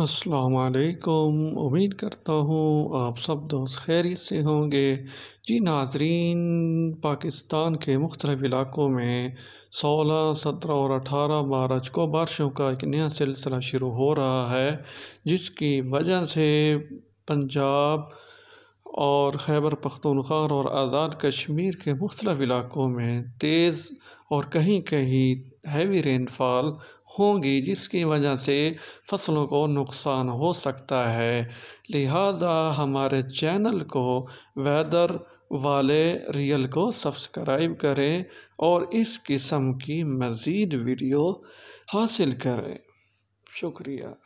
असलकुम उम्मीद करता हूँ आप सब दोस्त खैरियत से होंगे जी नाजरीन पाकिस्तान के मुख्तलिफ़ इलाकों में सोलह सत्रह और अठारह मार्च को बारिशों का एक नया सिलसिला शुरू हो रहा है जिसकी वजह से पंजाब और खैबर पख्तूनख्वा और आज़ाद कश्मीर के मुख्तलिफ़ इलाकों में तेज़ और कहीं कहीं हैवी रेनफॉल होंगी जिसकी वजह से फसलों को नुकसान हो सकता है लिहाजा हमारे चैनल को वेदर वाले रियल को सब्सक्राइब करें और इस किस्म की मज़ीद वीडियो हासिल करें शुक्रिया